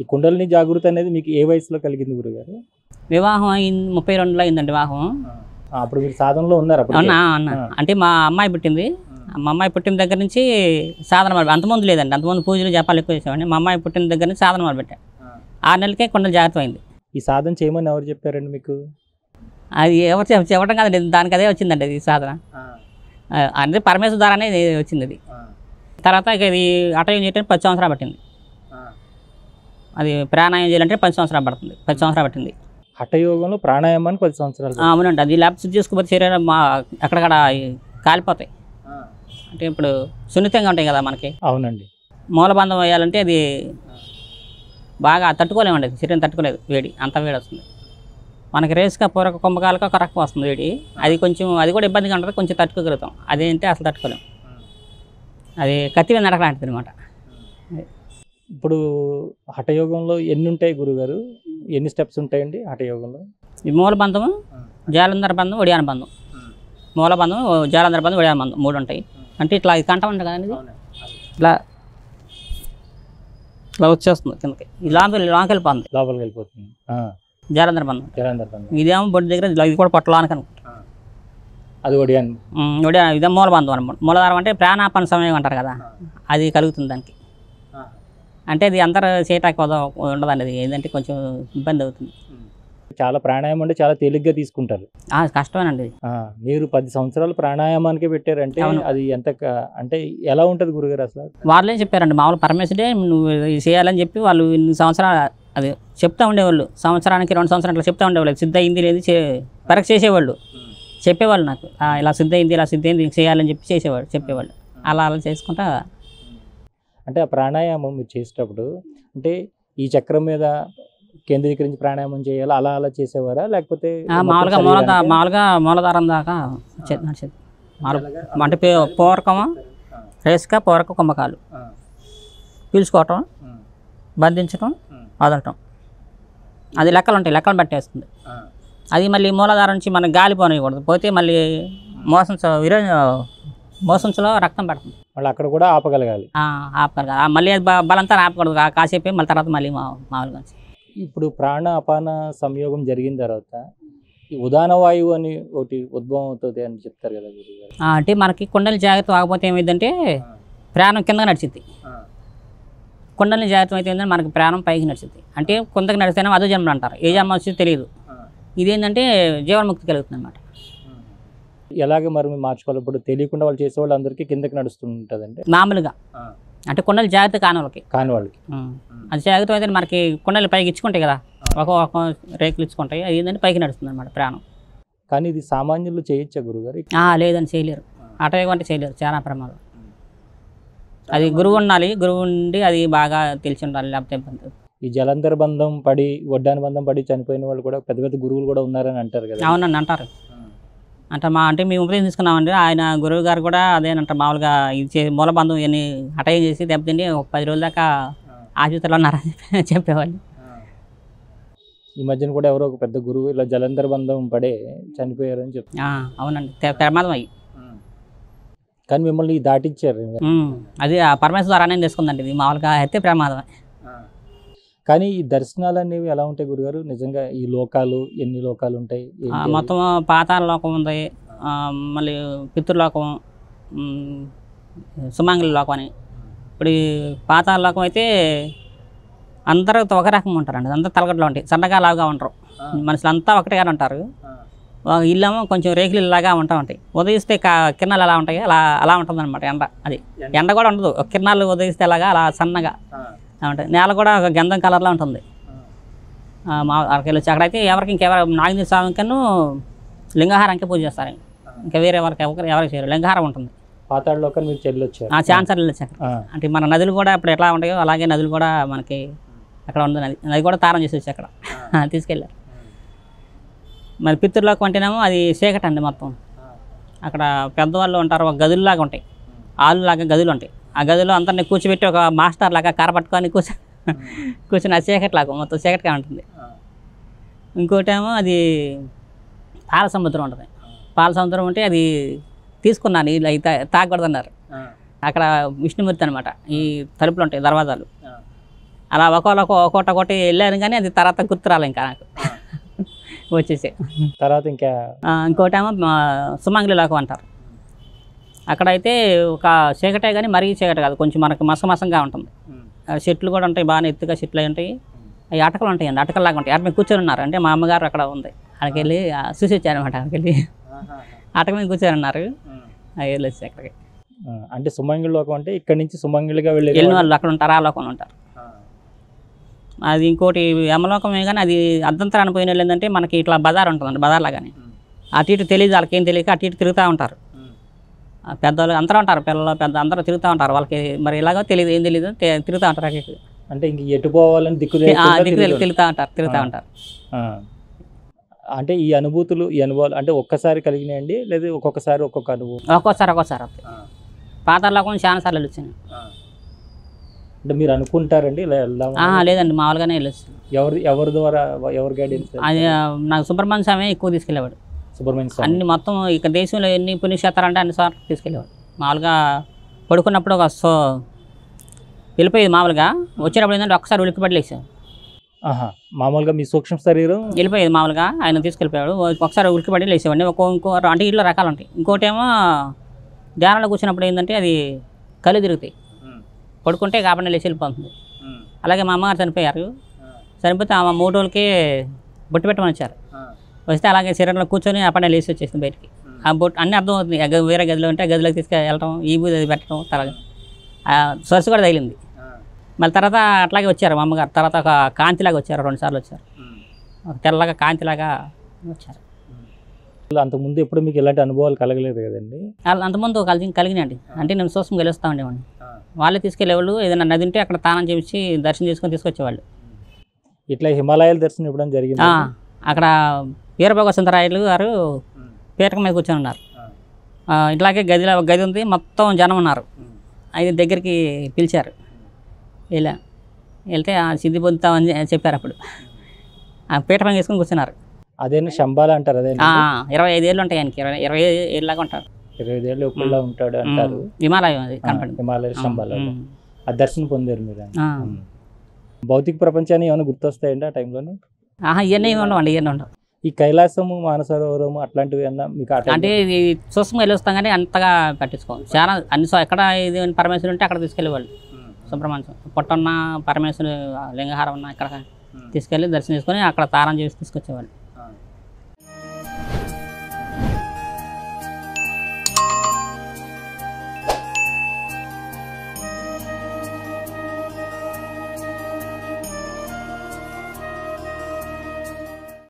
ఈ కుండలిని జాగృతి అనేది మీకు ఏ వయసులో కలిగింది గురుగారు వివాహం అయింది ముప్పై రెండులో అయిందండి వివాహం అప్పుడు మీరు సాధనలో ఉన్నారు అప్పుడు అంటే మా అమ్మాయి పుట్టింది మా అమ్మాయి పుట్టిన దగ్గర నుంచి సాధన మొదలు అంతమంది లేదండి అంతమంది పూజలు జపాలు ఎక్కువ చేసామండి మా అమ్మాయి పుట్టిన దగ్గర నుంచి సాధన మొదలుపెట్టాను ఆరు నెలలకే కొండలు జాగ్రత్త అయింది ఈ సాధన చేయమని ఎవరు చెప్పారండి మీకు అది ఎవరు చెప్పడం కాదండి దానికి అదే వచ్చిందండి ఈ సాధన అంటే పరమేశ్వర ద్వారానే వచ్చింది అది తర్వాత ఇది అటయం చేయడానికి పది సంవత్సరాలు పట్టింది అది ప్రాణాయామం చేయాలంటే పది సంవత్సరాలు పడుతుంది పది సంవత్సరాలు పట్టింది హఠయోగంలో ప్రాణాయామాన్ని పది సంవత్సరాలు అవునండి అది లేకపోతే చేసుకోకపోతే శరీరం మా అక్కడక్కడ కాలిపోతాయి అంటే ఇప్పుడు సున్నితంగా ఉంటాయి కదా మనకి అవునండి మూలబంధం వేయాలంటే అది బాగా తట్టుకోలేమండి శరీరం తట్టుకోలేదు వేడి అంత వేడి వస్తుంది మనకి రేసుగా కుంభకాలకు కుంభకాలక కరక్ వస్తుంది వేడి అది కొంచెం అది కూడా ఇబ్బందిగా ఉంటుంది కొంచెం తట్టుకోగలుగుతాం అదేంటే అసలు తట్టుకోలేము అది కత్తి మీద నడకలాంటిది అనమాట ఇప్పుడు హఠయోగంలో ఎన్ని ఉంటాయి గురుగారు ఎన్ని స్టెప్స్ ఉంటాయండి హఠయోగంలో ఈ మూల బంధము జాలంధర బంధం ఒడియాన బంధం మూల బంధం జాలంధర బంధం ఒడియాన బంధం మూడు ఉంటాయి అంటే ఇట్లా ఇది కంట ఉంటుంది కదండి ఇట్లా ఇట్లా వచ్చేస్తుంది కిందకి లాంగ్ లాంగ్ వెళ్ళిపోతుంది లోపలికి వెళ్ళిపోతుంది జాలంధర బంధం జాలంధర బంధం ఇదేమో బొడ్డు దగ్గర ఇది కూడా పట్టలానికి అనుకుంటా అది ఒడియాన్ ఒడియా ఇదే మూల బంధం అనమాట మూలధారం అంటే ప్రాణాపన సమయం అంటారు కదా అది కలుగుతుంది దానికి అంటే ఇది అందరూ చేయటానికి ఉండదండి అది ఏంటంటే కొంచెం ఇబ్బంది అవుతుంది చాలా ప్రాణాయామం అంటే చాలా తేలిగ్గా తీసుకుంటారు కష్టమేనండి మీరు పది సంవత్సరాలు ప్రాణాయామానికి పెట్టారంటే అది ఎంత అంటే ఎలా ఉంటుంది గురుగారు అసలు వాళ్ళేం చెప్పారండి మామూలు పరమేశ్వరే నువ్వు చేయాలని చెప్పి వాళ్ళు ఇన్ని సంవత్సరాలు అది చెప్తా ఉండేవాళ్ళు సంవత్సరానికి రెండు సంవత్సరాలు చెప్తా ఉండేవాళ్ళు సిద్ధ అయింది లేదు పరీక్ష చేసేవాళ్ళు చెప్పేవాళ్ళు నాకు ఇలా సిద్ధ అయింది ఇలా సిద్ధ అయింది చేయాలని చెప్పి చేసేవాళ్ళు చెప్పేవాళ్ళు అలా అలా చేసుకుంటా అంటే ఆ ప్రాణాయామం మీరు చేసేటప్పుడు అంటే ఈ చక్రం మీద కేంద్రీకరించి ప్రాణాయామం చేయాలి అలా అలా చేసేవారా లేకపోతే మామూలుగా మూలధార మామూలుగా మూలధారం దాకా నడిచేది అంటే పూరకమా రేసుక పూరక కుంభకాలు పీల్చుకోవటం బంధించటం వదలటం అది లెక్కలు ఉంటాయి లెక్కలు పట్టేస్తుంది అది మళ్ళీ మూలాధారం నుంచి మనకు గాలి పోతే మళ్ళీ మోసం విరో మోసంలో రక్తం పడుతుంది మళ్ళీ అక్కడ కూడా ఆపగలగాలి ఆపగలగాలి మళ్ళీ బలంతా ఆపకూడదు కాసేపు మళ్ళీ తర్వాత మళ్ళీ మామూలుగా ఇప్పుడు ప్రాణ అపాన సంయోగం జరిగిన తర్వాత ఉదాన వాయువు అని ఒకటి ఉద్భవం అవుతుంది అని చెప్తారు కదా అంటే మనకి కొండల జాగ్రత్త ఆకపోతే ఏమైందంటే ప్రాణం కింద నడిచింది కొండలు జాగ్రత్త అయితే మనకి ప్రాణం పైకి నడిచింది అంటే కొంతకు నడిస్తేనే అదో జన్మలు అంటారు ఏ జన్మ వచ్చిందో తెలియదు ఇదేంటంటే జీవన్ముక్తి కలుగుతుంది అనమాట ఎలాగే మరి మార్చుకోవాలి ఇప్పుడు తెలియకుండా వాళ్ళు చేసే వాళ్ళు అందరికీ కిందకి నడుస్తుంటుందండి మామూలుగా అంటే కొండలు జాగ్రత్త కాని వాళ్ళకి కాని వాళ్ళకి అది జాగ్రత్త అయితే మనకి కొండలు పైకి ఇచ్చుకుంటాయి కదా ఒక ఒక రేకులు ఇచ్చుకుంటాయి అది ఏంటంటే పైకి నడుస్తుంది అనమాట ప్రాణం కానీ ఇది సామాన్యులు చేయొచ్చా గురుగారు లేదని చేయలేరు ఆటో కొంటే చేయలేరు చాలా ప్రమాదం అది గురువు ఉండాలి గురువు ఉండి అది బాగా తెలిసి ఉండాలి లేకపోతే ఇబ్బంది ఈ జలంధర్ బంధం పడి వడ్డాని బంధం పడి చనిపోయిన వాళ్ళు కూడా పెద్ద పెద్ద గురువులు కూడా ఉన్నారని అంటారు కదా అవునండి అంటారు అంట మా అంటే మేము ఉపదేశం తీసుకున్నామండి ఆయన గురువు గారు కూడా అదేనంట మామూలుగా ఇది మూలబంధం ఇవన్నీ అటైన్ చేసి దెబ్బతిండి ఒక పది రోజుల దాకా ఆసుపత్రిలో ఉన్నారని చెప్పేవాళ్ళు ఈ మధ్యన కూడా ఎవరో ఒక పెద్ద గురువు ఇలా జలంధర్ బంధం పడే చనిపోయారు అని చెప్పి అవునండి ప్రమాదం అయ్యి కానీ మిమ్మల్ని దాటిచ్చారు అది పరమేశ్వర ద్వారానే తెలుసుకుందండి ఇది మామూలుగా అయితే ప్రమాదమే కానీ ఈ దర్శనాలు అనేవి ఎలా ఉంటాయి గురుగారు నిజంగా ఈ లోకాలు ఎన్ని లోకాలు ఉంటాయి మొత్తం పాతాల లోకం ఉంది మళ్ళీ పితృలోకం సుమాంగుల లోకం అని ఇప్పుడు పాతాల లోకం అయితే అందరూ ఒక రకంగా ఉంటారండి అందరూ తలగడలో ఉంటాయి సన్నగా లావుగా ఉంటారు మనుషులు అంతా ఒకటిగానే ఉంటారు ఇల్లేమో కొంచెం రేకులు ఇల్లాగా ఉంటా ఉంటాయి ఉదయిస్తే కిరణాలు ఎలా ఉంటాయి అలా అలా ఉంటుంది అనమాట ఎండ అది ఎండ కూడా ఉండదు కిరణాలు ఉదయిస్తే ఎలాగా అలా సన్నగా ఏమంటే నేల కూడా గంధం కలర్లో ఉంటుంది మా అక్కడికి వచ్చి అక్కడైతే ఎవరికి ఇంకెవరు నాగేంద్ర స్వామికను లింగహారంకే పూజ చేస్తారు ఇంకా వేరే ఎవరికి ఎవరు ఎవరికి చేయరు లింగహారం ఉంటుంది పాతాడులోకి మీరు వెళ్ళొచ్చారు అంటే మన నదులు కూడా ఇప్పుడు ఎట్లా ఉంటాయో అలాగే నదులు కూడా మనకి అక్కడ ఉంది నది నది కూడా తారం చేసి వచ్చి అక్కడ తీసుకెళ్ళారు మరి పిత్తూరులోకి వంటినాము అది చీకటండి అండి మొత్తం అక్కడ పెద్దవాళ్ళు ఉంటారు ఒక గదుల్లాగా ఉంటాయి ఆలులాగా గదులు ఉంటాయి ఆ గదిలో అందరినీ కూర్చోబెట్టి ఒక మాస్టర్ లాగా కరపట్టుకొని కూర్చో కూర్చొని ఆ చీకటి లాగా మొత్తం చీకటిగా ఉంటుంది ఇంకోటేమో అది పాల సముద్రం ఉంటుంది పాల సముద్రం ఉంటే అది తీసుకున్నాను ఇలా తాగకూడదన్నారు అక్కడ విష్ణుమూర్తి అనమాట ఈ తలుపులు ఉంటాయి దర్వాజాలు అలా ఒక్కొక్క ఒకటి ఒకటి వెళ్ళాను కానీ అది తర్వాత గుర్తురాలి ఇంకా నాకు వచ్చేసి తర్వాత ఇంకా ఇంకోటేమో సుమంగళి లోకం అంటారు అక్కడైతే ఒక చీకటే కానీ మరీ చీకట కాదు కొంచెం మనకు మసమసంగా ఉంటుంది చెట్లు కూడా ఉంటాయి బాగానే ఎత్తుగా చెట్లు అయి ఉంటాయి అవి అటకలు ఉంటాయి అండి అటకలాగా ఉంటాయి అటు కూర్చొని ఉన్నారు అంటే మా అమ్మగారు అక్కడ ఉంది అక్కడికి వెళ్ళి చూసి వచ్చారనమాట అక్కడికి వెళ్ళి అటక మీద కూర్చొని ఉన్నారు అవి వెళ్ళొచ్చి అక్కడికి అంటే సుమంగిళ లోకం అంటే ఇక్కడ నుంచి సుమంగిళగా వెళ్ళి వెళ్ళిన వాళ్ళు అక్కడ ఉంటారు ఆ లోకంలో ఉంటారు అది ఇంకోటి యమలోకమే కానీ అది అర్ధంతరాన్ని పోయిన ఏంటంటే మనకి ఇట్లా బజార్ ఉంటుందండి బజార్లా కానీ అటు ఇటు తెలియదు వాళ్ళకి ఏం తెలియక అటు ఇటు తిరుగుతూ ఉంటారు పెద్దవాళ్ళు అందరూ ఉంటారు పిల్లలు పెద్ద అందరూ తిరుగుతూ ఉంటారు వాళ్ళకి మరి ఇలాగో తెలియదు ఏం తెలియదు తిరుగుతూ ఉంటారు అంటే ఇంక ఎటు పోవాలని దిక్కు దిక్కు తిరుగుతూ ఉంటారు తిరుగుతూ ఉంటారు అంటే ఈ అనుభూతులు ఈ అనుభవాలు అంటే ఒక్కసారి కలిగినాయండి లేదా ఒక్కొక్కసారి ఒక్కొక్క అనుభవం ఒక్కోసారి ఒక్కోసారి పాతల్లో కూడా చాలా సార్లు వచ్చాయి అంటే మీరు అనుకుంటారండి ఇలా వెళ్దాం లేదండి మామూలుగానే వెళ్ళొచ్చు ఎవరు ఎవరి ద్వారా ఎవరు గైడెన్స్ నాకు సుబ్రహ్మణ్య స్వామి ఎక్కువ తీసుకెళ్ళేవాడు సుబ్రహ్మణ్య స్వామి అన్ని మొత్తం ఇక దేశంలో ఎన్ని పుణ్యక్షేత్రాలు అంటే అన్ని సార్లు తీసుకెళ్ళేవాడు మామూలుగా పడుకున్నప్పుడు ఒక సో వెళ్ళిపోయేది మామూలుగా వచ్చినప్పుడు ఏంటంటే ఒక్కసారి ఆహా మామూలుగా మీ సూక్ష్మ శరీరం వెళ్ళిపోయేది మామూలుగా ఆయన తీసుకెళ్ళిపోయాడు ఒకసారి ఉలికిపడి లేచేవాడి ఒక్కో ఇంకో అంటే ఇంట్లో రకాలు ఉంటాయి ఇంకోటేమో ధ్యానంలో కూర్చున్నప్పుడు ఏంటంటే అది కళ్ళు తిరుగుతాయి పడుకుంటే కాబట్టి లేచి వెళ్ళిపోతుంది అలాగే మా అమ్మగారు చనిపోయారు చనిపోతే ఆమె మూడు రోజులకి బొట్టు పెట్టమని వచ్చారు వస్తే అలాగే శరీరంలో కూర్చొని అప్పుడే లేచి వచ్చేసింది బయటికి ఆ బొట్టు అన్నీ అర్థమవుతుంది వేరే గదిలో ఉంటే గదిలోకి తీసుకెళ్ళటం ఈ బూజ్ అది పెట్టడం తర్వాత సొరసు కూడా తగిలింది మళ్ళీ తర్వాత అట్లాగే వచ్చారు మా అమ్మగారు తర్వాత ఒక కాంతిలాగా వచ్చారు రెండు సార్లు వచ్చారు ఒక తెల్లగా కాంతిలాగా వచ్చారు అంతకుముందు ఎప్పుడు మీకు ఇలాంటి అనుభవాలు కలగలేదు కదండి అంతకుముందు కలిసి కలిగినాయండి అంటే నేను సూక్ష్మ గెలుస్తూ ఉండేవాడిని వాళ్ళే తీసుకెళ్ళేవాళ్ళు ఏదైనా నది ఉంటే అక్కడ తానం చేసి దర్శనం చేసుకొని తీసుకొచ్చేవాళ్ళు ఇట్లా హిమాలయాలు దర్శనం ఇవ్వడం జరిగింది అక్కడ వీరభగవ సుందరాయలు గారు పీటక మీద కూర్చొని ఉన్నారు ఇట్లాగే గదిలో గది ఉంది మొత్తం జనం ఉన్నారు ఆయన దగ్గరికి పిలిచారు ఇలా వెళ్తే సిద్ధి పొందుతామని చెప్పారు అప్పుడు ఆ పీట మీద వేసుకొని కూర్చున్నారు అదే శంబాలు అంటారు అదే ఇరవై ఐదు ఏళ్ళు ఉంటాయి ఆయనకి ఇరవై ఇరవై ఏళ్ళలాగా ఉంటారు ఇరవై ఐదు ఏళ్ళు ఉంటాడు అంటారు హిమాలయం అది హిమాలయ శంబాలు ఆ దర్శనం పొందారు మీరు భౌతిక ప్రపంచాన్ని ఏమైనా గుర్తొస్తాయండి ఆ టైంలోనే ఆహా ఇవన్నీ ఉండవండి ఇవన్నీ ఉండవు ఈ కైలాసము మానసరోవరము అట్లాంటివి అన్నా మీకు అంటే ఇది చూసం వెళ్ళొస్తాం కానీ అంతగా పట్టించుకోవాలి చాలా అన్ని ఎక్కడ ఇది పరమేశ్వరుడు ఉంటే అక్కడ తీసుకెళ్ళేవాళ్ళు సుబ్రహ్మణ్యం పొట్టన్న పరమేశ్వరు లింగహారం ఉన్న ఇక్కడ తీసుకెళ్ళి దర్శనం చేసుకొని అక్కడ తారం చేసి తీసుకొచ్చేవాళ్ళు